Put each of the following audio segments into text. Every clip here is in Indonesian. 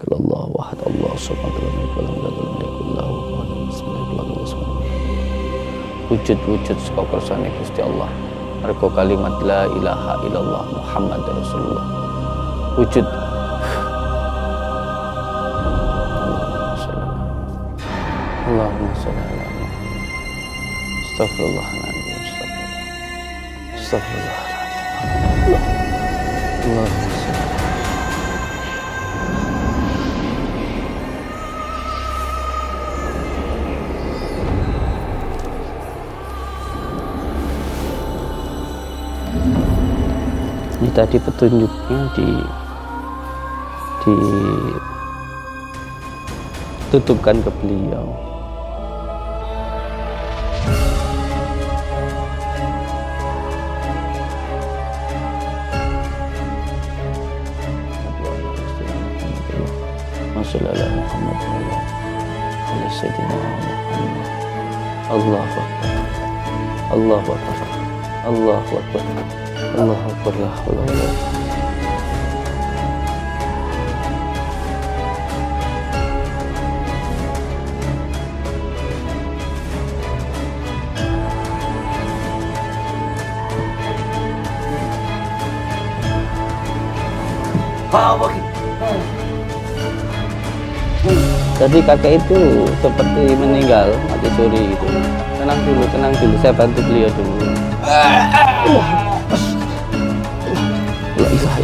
قل الله واحد الله الصمد لم يلد ولم يولد ولم يكن له Wujud-wujud saka kersane Gusti Allah. Mergo kalimat la ilaha illallah Muhammad Rasulullah. Wujud Allahumma sholli ala Muhammad. Astagfirullahaladzim. Astagfirullah. Astagfirullah. Allah. tadi petunjuknya di ditutupkan ke beliau Allah Akbar Allah Akbar Allah Akbar Allah Akbar Allah. Allah wala Jadi kakek itu seperti meninggal mati suri itu. Tenang dulu, tenang dulu, saya bantu beliau dulu. Eh, eh.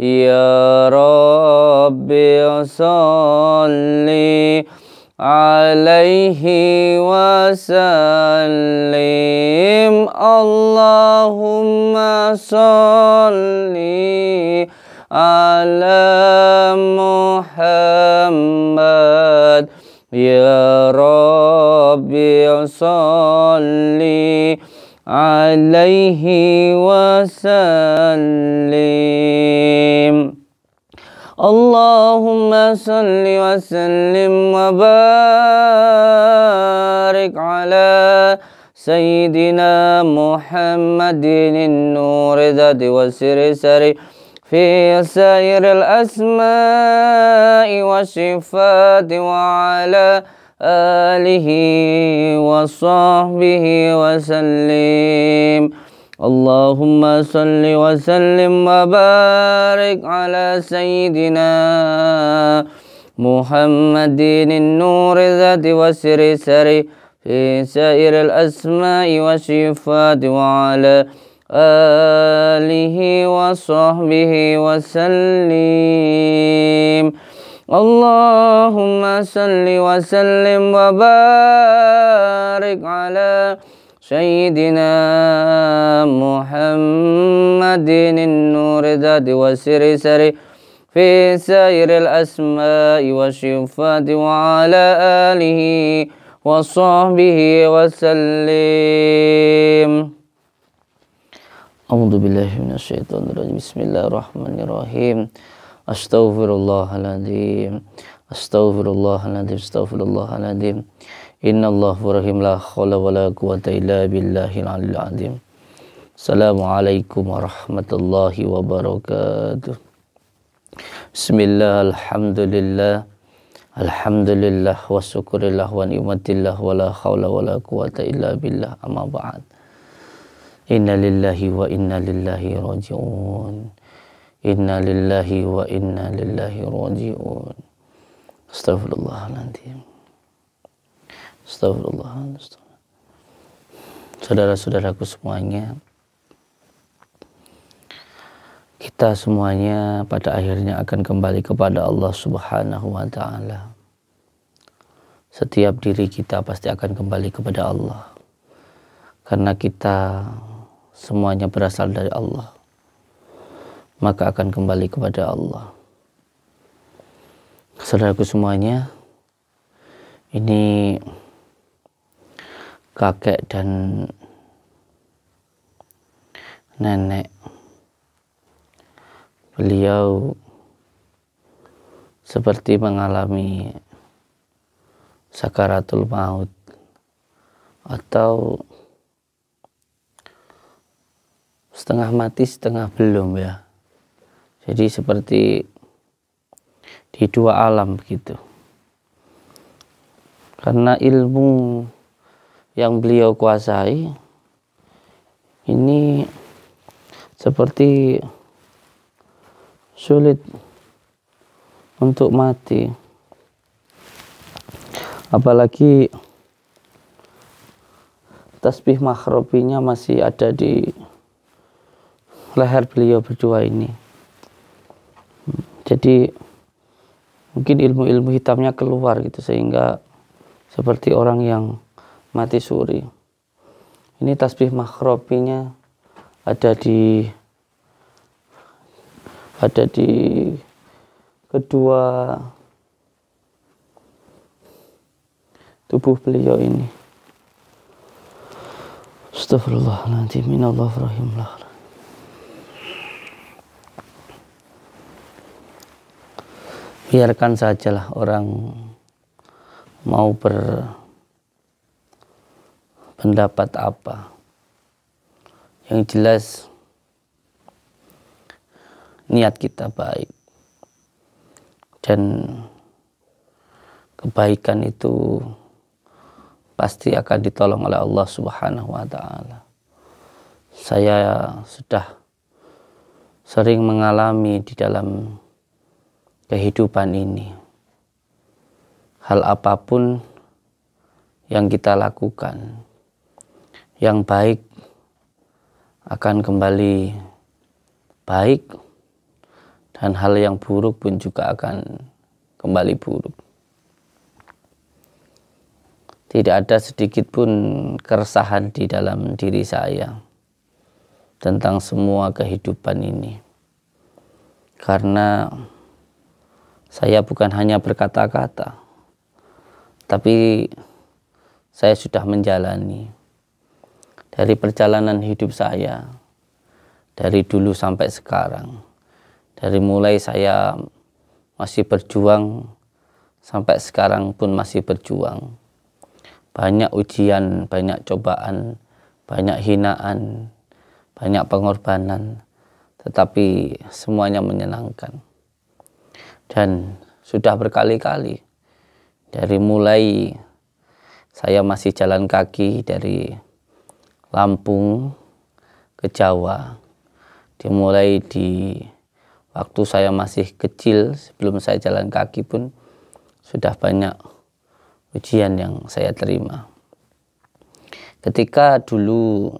يا رب صلي عليه وسلم اللهم صلي على محمد يا رب صلي عليه وسلم اللهم صل وسلم وبارك على سيدنا محمد النور ذات وسر سري في سائر الأسماء والصفات وعلى آله وصحبه وسلم اللهم صل وسلم وبارك على سيدنا محمد النور ذات وسر سري في سائر الأسماء والصفات وعلى آله وصحبه وسلم اللهم صل وسلم وبارك على سيدنا محمد النور ذات وسر سر في سائر الأسماء والصفات وعلى آله وصحبه وسلم أعوذ بالله من الشيطان الرجيم بسم الله الرحمن الرحيم Astaghfirullahaladzim Astaghfirullahaladzim Astaghfirullahaladzim Innallah warahim la khala wa la quwata illa billahil alil azim Assalamualaikum warahmatullahi wabarakatuh Bismillah alhamdulillah Alhamdulillah wa syukurillah wa ni'matillah wa la khawla wa la quwata illa billah amma ba'd Inna lillahi wa inna lillahi raji'un Inna lillahi wa inna lillahi raji'un. Astagfirullahaladzim. Astagfirullahaladzim. Saudara-saudaraku semuanya, kita semuanya pada akhirnya akan kembali kepada Allah Subhanahu wa taala. Setiap diri kita pasti akan kembali kepada Allah. Karena kita semuanya berasal dari Allah maka akan kembali kepada Allah. Saudaraku semuanya, ini kakek dan nenek beliau seperti mengalami sakaratul maut atau setengah mati setengah belum ya jadi seperti di dua alam begitu. Karena ilmu yang beliau kuasai ini seperti sulit untuk mati. Apalagi tasbih makhrobinya masih ada di leher beliau berdua ini jadi mungkin ilmu-ilmu hitamnya keluar gitu sehingga seperti orang yang mati suri ini tasbih makropinya ada di ada di kedua tubuh beliau ini nanti minallah rahimlah. biarkan sajalah orang mau berpendapat apa. Yang jelas niat kita baik. Dan kebaikan itu pasti akan ditolong oleh Allah Subhanahu wa taala. Saya sudah sering mengalami di dalam kehidupan ini. Hal apapun yang kita lakukan, yang baik akan kembali baik, dan hal yang buruk pun juga akan kembali buruk. Tidak ada sedikit pun keresahan di dalam diri saya tentang semua kehidupan ini, karena saya bukan hanya berkata-kata, tapi saya sudah menjalani dari perjalanan hidup saya dari dulu sampai sekarang. Dari mulai saya masih berjuang sampai sekarang pun masih berjuang. Banyak ujian, banyak cobaan, banyak hinaan, banyak pengorbanan, tetapi semuanya menyenangkan. Dan sudah berkali-kali dari mulai saya masih jalan kaki dari Lampung ke Jawa. Dimulai di waktu saya masih kecil sebelum saya jalan kaki pun sudah banyak ujian yang saya terima. Ketika dulu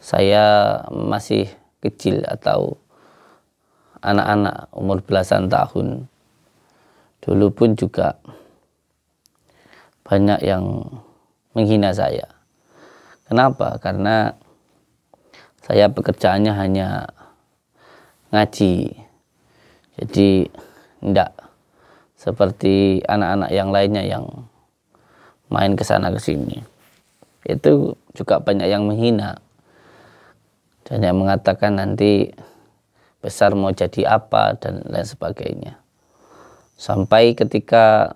saya masih kecil atau anak-anak umur belasan tahun. Dulu pun juga banyak yang menghina saya. Kenapa? Karena saya pekerjaannya hanya ngaji. Jadi tidak seperti anak-anak yang lainnya yang main ke sana ke sini. Itu juga banyak yang menghina dan yang mengatakan nanti besar mau jadi apa dan lain sebagainya sampai ketika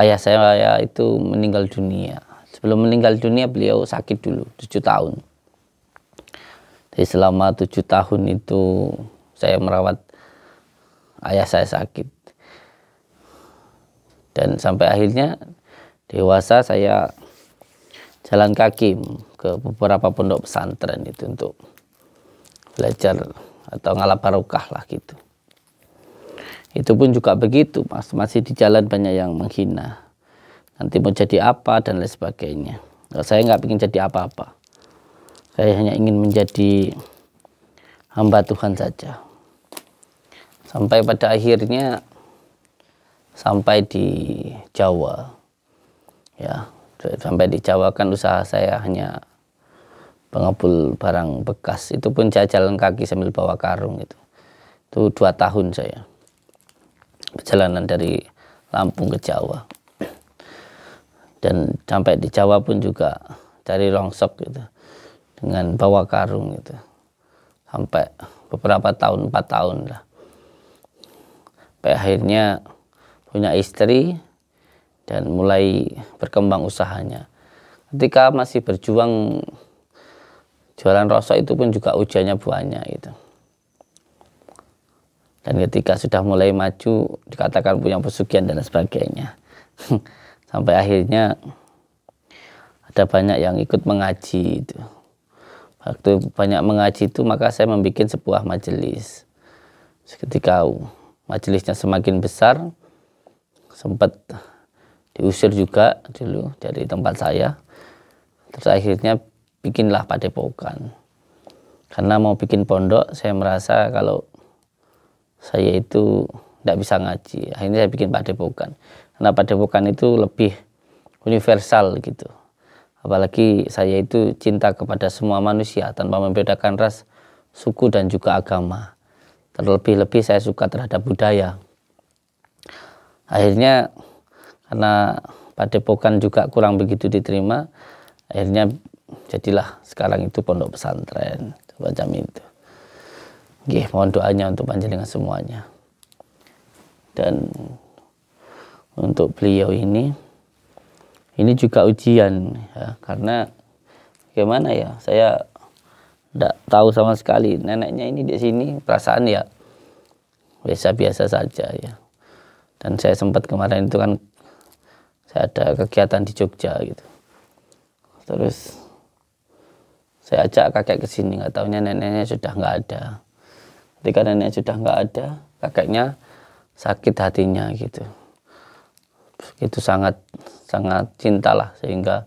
ayah saya itu meninggal dunia sebelum meninggal dunia beliau sakit dulu tujuh tahun jadi selama tujuh tahun itu saya merawat ayah saya sakit dan sampai akhirnya dewasa saya jalan kaki ke beberapa pondok pesantren itu untuk belajar atau ngalah barokah lah gitu. Itu pun juga begitu, mas masih di jalan banyak yang menghina. Nanti mau jadi apa dan lain sebagainya. Nah, saya nggak ingin jadi apa-apa. Saya hanya ingin menjadi hamba Tuhan saja. Sampai pada akhirnya sampai di Jawa. Ya, sampai di Jawa kan usaha saya hanya pengepul barang bekas itu pun saya jalan kaki sambil bawa karung itu itu dua tahun saya perjalanan dari Lampung ke Jawa dan sampai di Jawa pun juga dari longsok gitu dengan bawa karung gitu sampai beberapa tahun empat tahun lah sampai akhirnya punya istri dan mulai berkembang usahanya ketika masih berjuang Jualan rosok itu pun juga ujiannya banyak gitu. Dan ketika sudah mulai maju, dikatakan punya pesugihan dan sebagainya. Sampai akhirnya ada banyak yang ikut mengaji itu. Waktu banyak mengaji itu maka saya membuat sebuah majelis. Ketika majelisnya semakin besar, sempat diusir juga dulu dari tempat saya. Terus akhirnya bikinlah padepokan. Karena mau bikin pondok, saya merasa kalau saya itu tidak bisa ngaji. Akhirnya saya bikin padepokan. Karena padepokan itu lebih universal gitu. Apalagi saya itu cinta kepada semua manusia tanpa membedakan ras, suku, dan juga agama. Terlebih-lebih saya suka terhadap budaya. Akhirnya karena padepokan juga kurang begitu diterima, akhirnya jadilah sekarang itu pondok pesantren macam itu. Gih, mohon doanya untuk panjenengan semuanya. Dan untuk beliau ini, ini juga ujian ya, karena gimana ya, saya tidak tahu sama sekali neneknya ini di sini perasaan ya biasa-biasa saja ya. Dan saya sempat kemarin itu kan saya ada kegiatan di Jogja gitu. Terus saya ajak kakek ke sini, nggak tahunya neneknya sudah nggak ada. Ketika neneknya sudah nggak ada, kakeknya sakit hatinya gitu. Itu sangat sangat cinta lah sehingga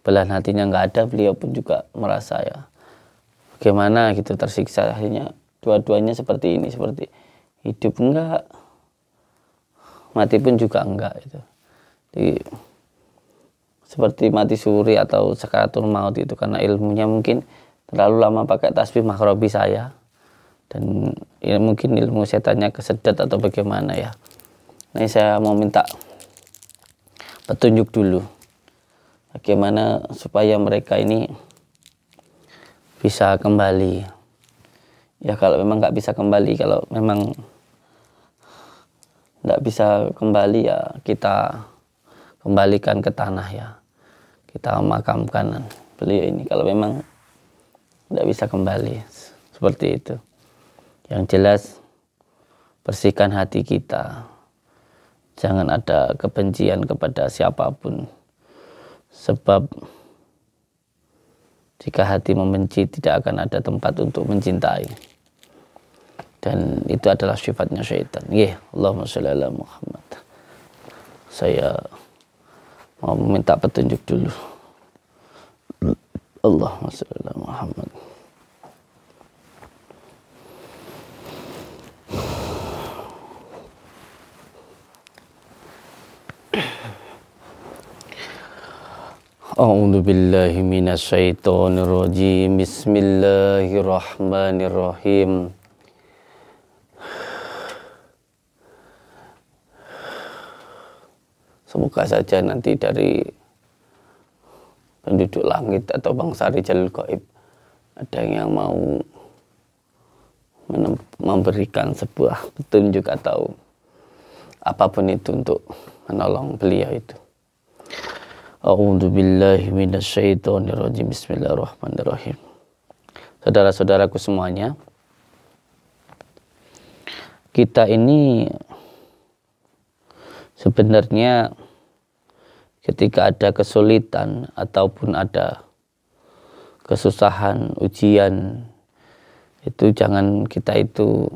belahan hatinya nggak ada, beliau pun juga merasa ya bagaimana gitu tersiksa akhirnya dua-duanya seperti ini seperti hidup enggak mati pun juga enggak itu seperti mati suri atau sekaratul maut itu karena ilmunya mungkin terlalu lama pakai tasbih makrobi saya dan ya mungkin ilmu saya tanya kesedat atau bagaimana ya nah ini saya mau minta petunjuk dulu bagaimana supaya mereka ini bisa kembali ya kalau memang nggak bisa kembali kalau memang nggak bisa kembali ya kita kembalikan ke tanah ya kita makamkan beliau ini kalau memang tidak bisa kembali seperti itu yang jelas bersihkan hati kita jangan ada kebencian kepada siapapun sebab jika hati membenci tidak akan ada tempat untuk mencintai dan itu adalah sifatnya syaitan ya yeah. Allahumma sholli ala Muhammad saya mau minta petunjuk dulu Allahumma sholli ala Muhammad أعوذ بالله Semoga saja nanti dari penduduk langit atau bangsa Rijal Goib ada yang mau memberikan sebuah petunjuk atau apapun itu untuk menolong beliau itu. billahi Bismillahirrahmanirrahim. Saudara-saudaraku semuanya, kita ini sebenarnya ketika ada kesulitan ataupun ada kesusahan, ujian itu jangan kita itu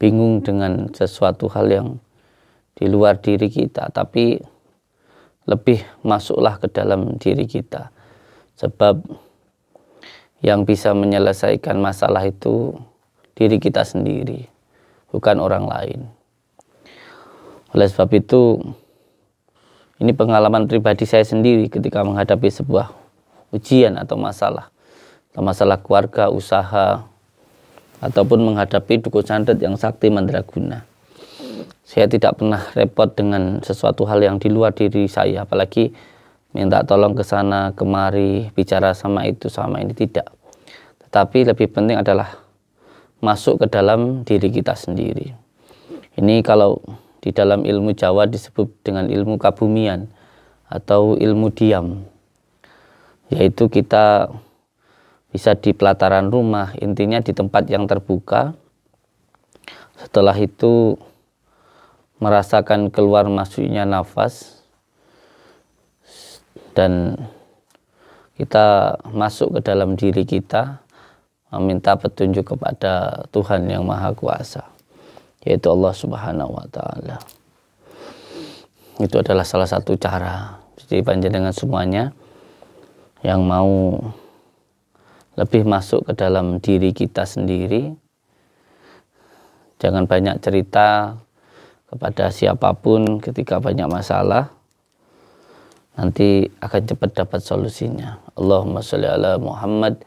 bingung dengan sesuatu hal yang di luar diri kita, tapi lebih masuklah ke dalam diri kita. Sebab yang bisa menyelesaikan masalah itu diri kita sendiri, bukan orang lain. Oleh sebab itu, ini pengalaman pribadi saya sendiri ketika menghadapi sebuah ujian atau masalah. Atau masalah keluarga, usaha, ataupun menghadapi dukun santet yang sakti mandraguna. Saya tidak pernah repot dengan sesuatu hal yang di luar diri saya, apalagi minta tolong ke sana kemari, bicara sama itu sama ini tidak. Tetapi lebih penting adalah masuk ke dalam diri kita sendiri. Ini kalau di dalam ilmu Jawa disebut dengan ilmu kabumian atau ilmu diam yaitu kita bisa di pelataran rumah intinya di tempat yang terbuka setelah itu merasakan keluar masuknya nafas dan kita masuk ke dalam diri kita meminta petunjuk kepada Tuhan yang Maha Kuasa yaitu Allah Subhanahu wa taala. Itu adalah salah satu cara. Jadi panjenengan semuanya yang mau lebih masuk ke dalam diri kita sendiri. Jangan banyak cerita kepada siapapun ketika banyak masalah. Nanti akan cepat dapat solusinya. Allahumma sholli ala Muhammad,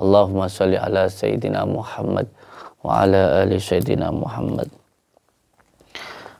Allahumma sholli ala sayyidina Muhammad wa ala ali sayyidina Muhammad.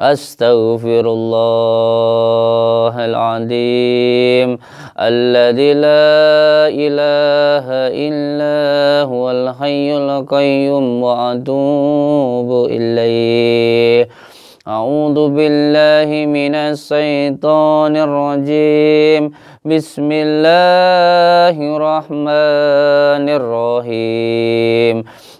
أستغفر الله العظيم الذي لا إله إلا هو الحي القيوم وأتوب إليه أعوذ بالله من الشيطان الرجيم بسم الله الرحمن الرحيم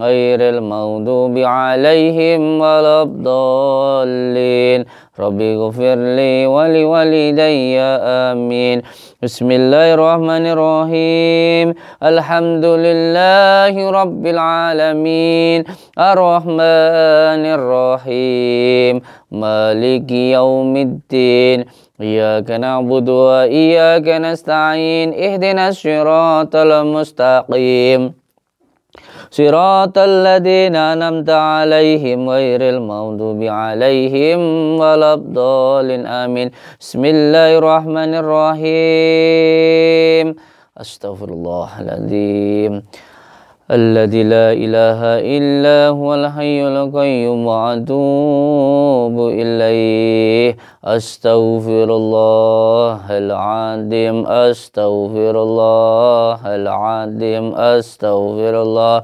غير المغضوب عليهم ولا الضالين رب اغفر لي ولوالدي آمين بسم الله الرحمن الرحيم الحمد لله رب العالمين الرحمن الرحيم مالك يوم الدين إياك نعبد وإياك نستعين اهدنا الصراط المستقيم صراط الذين أنمت عليهم غير المغضوب عليهم ولا الضالين آمين بسم الله الرحمن الرحيم أستغفر الله العظيم الذي لا إله إلا هو الحي القيوم وأتوب إليه أستغفر الله العظيم أستغفر الله العظيم أستغفر الله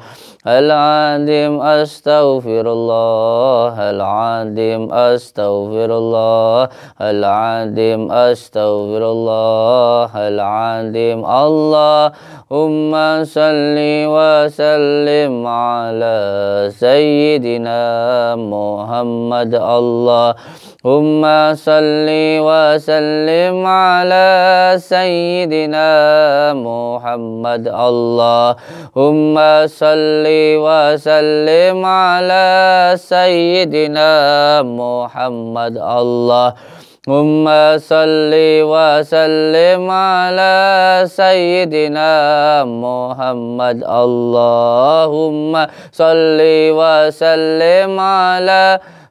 العظيم أستغفر الله العظيم أستغفر الله العظيم أستغفر الله العظيم اللهم صل وسلم على سيدنا محمد الله ثم صل وسلم على سيدنا محمد الله اللهم صل وسلم على سيدنا محمد الله ثم صل وسلم على سيدنا محمد اللهم صل وسلم على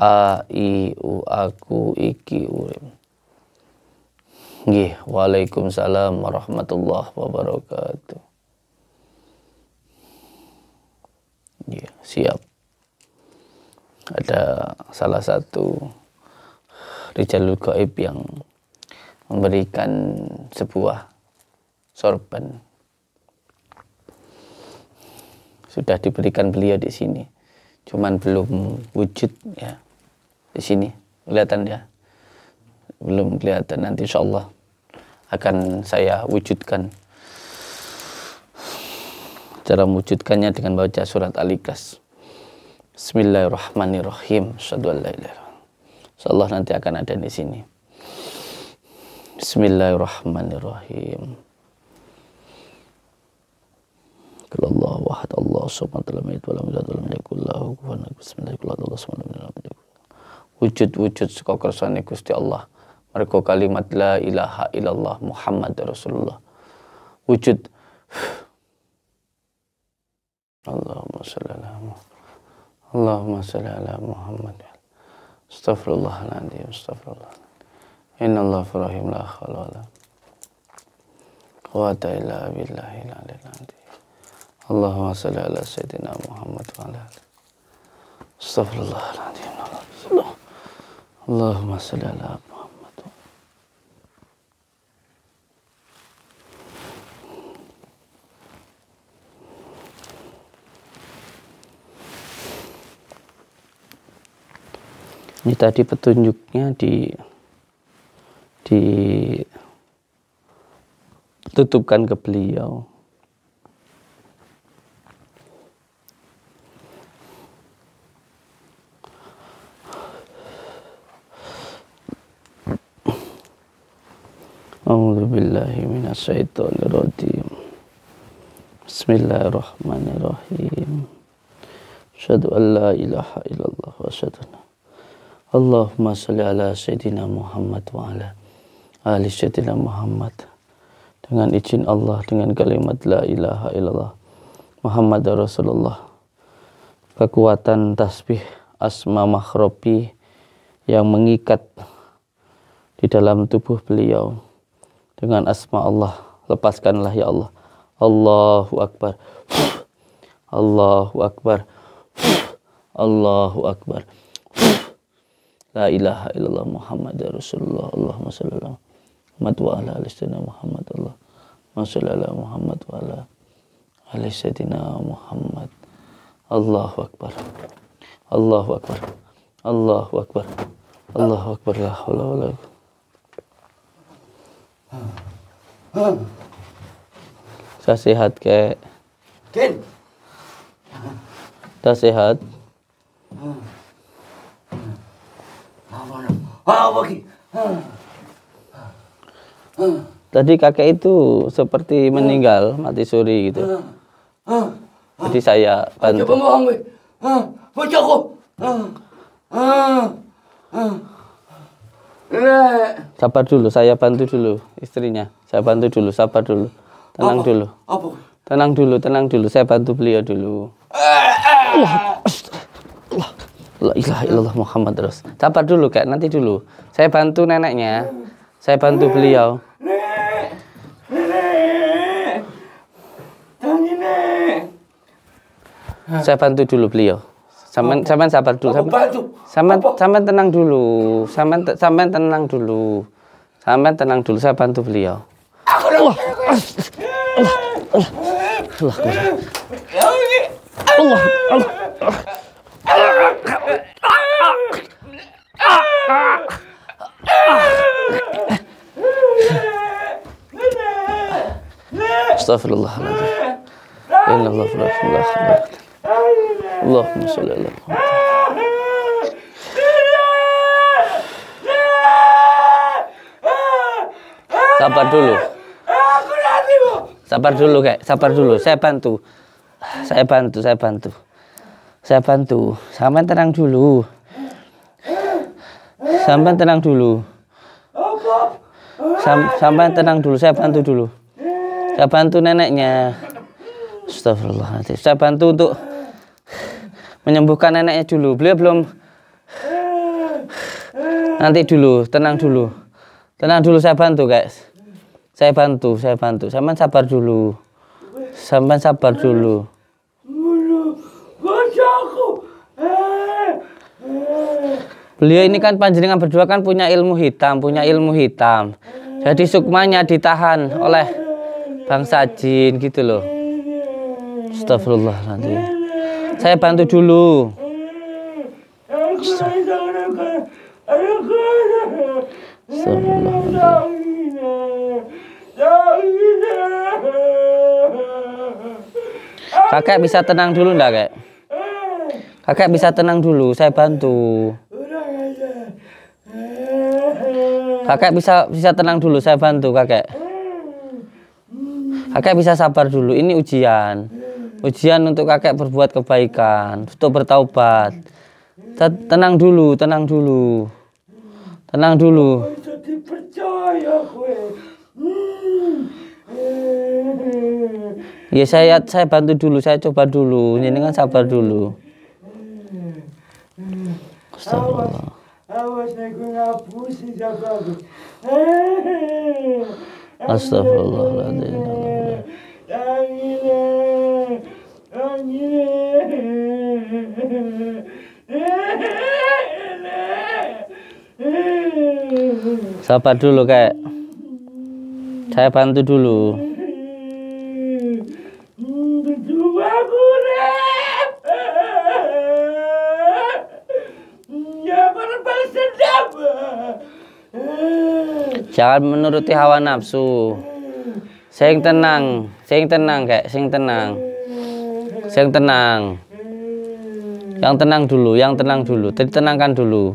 a i u aku iki urim. nggih waalaikumsalam warahmatullahi wabarakatuh Gih, siap ada salah satu Rijalul Gaib yang memberikan sebuah sorban sudah diberikan beliau di sini cuman belum wujud ya di sini kelihatan dia belum kelihatan nanti insya Allah akan saya wujudkan cara mewujudkannya dengan baca surat Al-Ikhlas Bismillahirrahmanirrahim Asyadu Allah nanti akan ada di sini Bismillahirrahmanirrahim Qul Allahu ahad Allahu samad lam yalid wa lam yulad wa lam yakul lahu kufuwan ahad Bismillahirrahmanirrahim wujud-wujud saka kersane Gusti Allah mergo kalimat la ilaha illallah Muhammad Rasulullah wujud Allahumma shalli ala Muhammad Allahumma shalli ala Muhammad Astaghfirullahaladzim Astaghfirullah Inna Allah furahim la khawala Quwata illa billahi lalilanti Allahumma shalli ala Sayyidina Muhammad wa ala Astaghfirullahaladzim Allah ya Allahumma salli ala Muhammad. Ini tadi petunjuknya di di tutupkan ke beliau. Minasyaitonirrojim. Bismillahirrahmanirrahim. Asyhadu an la ilaha illallah wa asyhadu Allahumma salli ala Sayyidina Muhammad wa ala ali Sayyidina Muhammad. Dengan izin Allah, dengan kalimat la ilaha illallah Muhammad Rasulullah. Kekuatan tasbih asma makhrobi yang mengikat di dalam tubuh beliau dengan asma Allah. Lepaskanlah ya Allah. Allahu Akbar. Allahu Akbar. Allahu Akbar. La ilaha illallah Muhammad Rasulullah. Allahumma salli ala Muhammad wa ala alihi Muhammad Allah. Masalli ala Muhammad wa ala alihi Muhammad. Allahu Akbar. Allahu Akbar. Allahu Akbar. Allahu Akbar. La haula wala quwwata saya sehat ke Ken Saya sehat Tadi kakek itu seperti meninggal, mati suri gitu. Jadi saya bantu. Coba sabar dulu saya bantu dulu istrinya saya bantu dulu sabar dulu tenang apa? dulu apa? tenang dulu tenang dulu saya bantu beliau dulu eh, eh. Allah Allah Muhammad terus sabar dulu kak nanti dulu saya bantu neneknya saya bantu beliau saya bantu dulu beliau Saman, saman sabar dulu. Saman, saman, saman tenang dulu. Saman, saman tenang dulu. Sampai tenang dulu, saya bantu beliau. Allah. Allah. Allah. Allah. Allah. Allah. Astagfirullahaladzim. Innallahu Allahumma salli ala Muhammad. Sabar dulu. Sabar dulu, kayak sabar dulu. Saya bantu. Saya bantu, saya bantu. Saya bantu. Sampai tenang dulu. Sampai tenang dulu. sampai tenang dulu, saya bantu dulu. Saya bantu neneknya. Astagfirullahaladzim. Saya bantu untuk menyembuhkan neneknya dulu. Beliau belum nanti dulu, tenang dulu. Tenang dulu saya bantu, guys saya bantu saya bantu Saman sabar dulu saman sabar dulu Beliau ini kan panjenengan berdua kan punya ilmu hitam, punya ilmu hitam. Jadi sukmanya ditahan oleh bangsa jin gitu loh. Astagfirullahaladzim. Saya bantu dulu. Astagfirullahaladzim. Kakek bisa tenang dulu enggak, Kek? Kakek bisa tenang dulu, saya bantu. Kakek bisa bisa tenang dulu, saya bantu, Kakek. Kakek bisa sabar dulu, ini ujian. Ujian untuk kakek berbuat kebaikan, untuk bertaubat. Tenang dulu, tenang dulu. Tenang dulu. Ya saya saya bantu dulu, saya coba dulu. Ini kan sabar dulu. Astagfirullah. Astagfirullahaladzim. Sabar dulu kayak. Saya bantu dulu. jangan menuruti hawa nafsu sing tenang sing tenang kayak sing tenang sing tenang yang tenang dulu yang tenang dulu ditenangkan dulu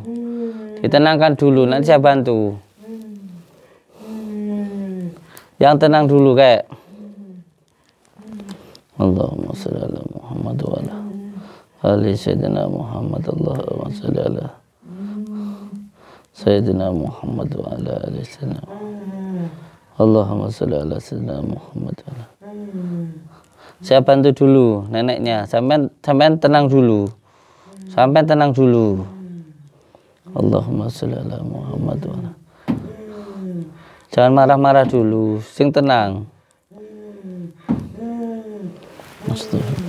ditenangkan dulu nanti saya bantu yang tenang dulu kayak Allahumma salli ala Muhammad wa ala ali sayyidina Muhammad Allahumma salli ala Sayyidina Muhammad wa ala alihi Allahumma salli ala sayyidina Muhammad wa ala Saya bantu dulu neneknya Sampai, sampai tenang dulu Sampai tenang dulu Allahumma salli ala Muhammad wa ala Jangan marah-marah dulu Sing tenang Astagfirullah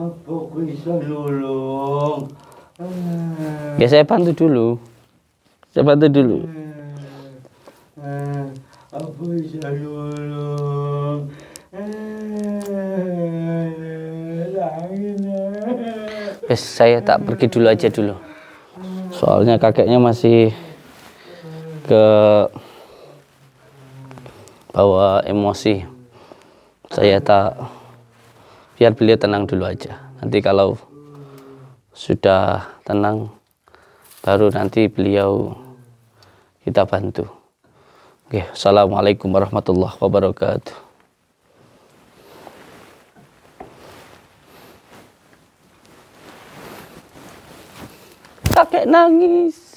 Eh. Ya saya bantu dulu. Saya bantu dulu. Eh. Eh. Apa Yes, saya tak pergi dulu aja dulu. Soalnya kakeknya masih ke bawa emosi. Saya tak biar beliau tenang dulu aja nanti kalau sudah tenang baru nanti beliau kita bantu Oke, Assalamualaikum warahmatullahi wabarakatuh kakek nangis